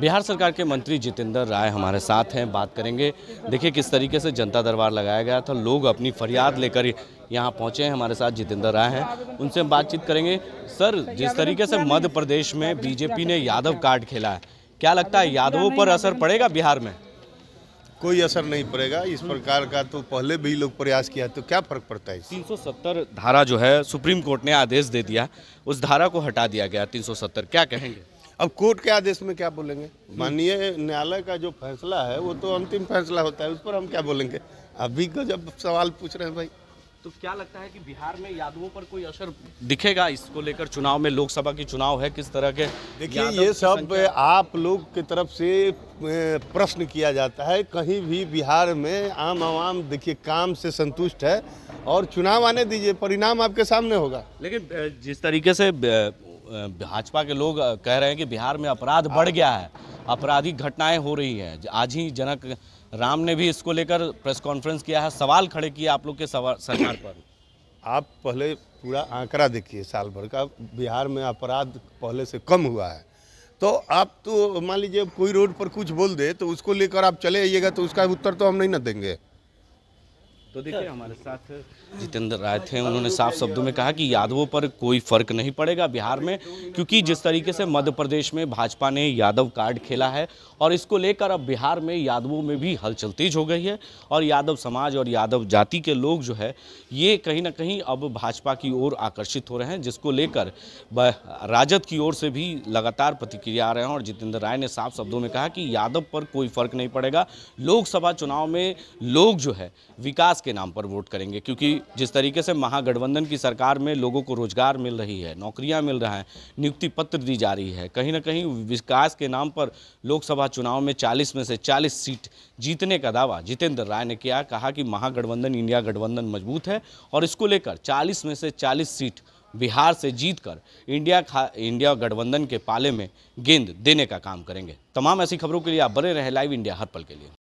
बिहार सरकार के मंत्री जितेंद्र राय हमारे साथ हैं बात करेंगे देखिए किस तरीके से जनता दरबार लगाया गया था लोग अपनी फरियाद लेकर यहाँ पहुँचे हैं हमारे साथ जितेंद्र राय हैं उनसे हम बातचीत करेंगे सर जिस तरीके से मध्य प्रदेश में बीजेपी ने यादव कार्ड खेला है क्या लगता है यादवों पर असर पड़ेगा बिहार में कोई असर नहीं पड़ेगा इस प्रकार का तो पहले भी लोग प्रयास किया तो क्या फर्क पड़ता है तीन धारा जो है सुप्रीम कोर्ट ने आदेश दे दिया उस धारा को हटा दिया गया तीन क्या कहेंगे अब कोर्ट के आदेश में क्या बोलेंगे माननीय न्यायालय का जो फैसला है वो तो अंतिम फैसला होता है उस पर हम क्या बोलेंगे अभी का जब सवाल पूछ रहे हैं भाई तो क्या लगता है कि बिहार में यादवों पर कोई असर दिखेगा इसको लेकर चुनाव में लोकसभा की चुनाव है किस तरह के देखिए ये सब आप लोग की तरफ से प्रश्न किया जाता है कहीं भी बिहार में आम आवाम देखिए काम से संतुष्ट है और चुनाव आने दीजिए परिणाम आपके सामने होगा लेकिन जिस तरीके से भाजपा के लोग कह रहे हैं कि बिहार में अपराध बढ़ गया है आपराधिक घटनाएं हो रही हैं आज ही जनक राम ने भी इसको लेकर प्रेस कॉन्फ्रेंस किया है सवाल खड़े किए आप लोग के सरकार पर आप पहले पूरा आंकड़ा देखिए साल भर का बिहार में अपराध पहले से कम हुआ है तो आप तो मान लीजिए कोई रोड पर कुछ बोल दे तो उसको लेकर आप चले आइएगा तो उसका उत्तर तो हम नहीं ना देंगे तो देखिए हमारे साथ जितेंद्र राय थे उन्होंने साफ शब्दों में कहा कि यादवों पर कोई फर्क नहीं पड़ेगा बिहार में क्योंकि जिस तरीके से मध्य प्रदेश में भाजपा ने यादव कार्ड खेला है और इसको लेकर अब बिहार में यादवों में भी हलचल तेज हो गई है और यादव समाज और यादव जाति के लोग जो है ये कहीं ना कहीं अब भाजपा की ओर आकर्षित हो रहे हैं जिसको लेकर राजद की ओर से भी लगातार प्रतिक्रिया आ रहे हैं और जितेंद्र राय ने साफ शब्दों में कहा कि यादव पर कोई फर्क नहीं पड़ेगा लोकसभा चुनाव में लोग जो है विकास के नाम पर वोट करेंगे क्योंकि जिस तरीके से महागठबंधन की सरकार में लोगों को रोजगार मिल रही है नौकरियां मिल रहा है नियुक्ति पत्र दी जा रही है कहीं ना कहीं विकास के नाम पर लोकसभा चुनाव में 40 में से 40 सीट जीतने का दावा जितेंद्र राय ने किया कहा कि महागठबंधन इंडिया गठबंधन मजबूत है और इसको लेकर चालीस में से चालीस सीट बिहार से जीतकर इंडिया इंडिया गठबंधन के पाले में गेंद देने का काम करेंगे तमाम ऐसी खबरों के लिए आप बने रहें लाइव इंडिया हर पल के लिए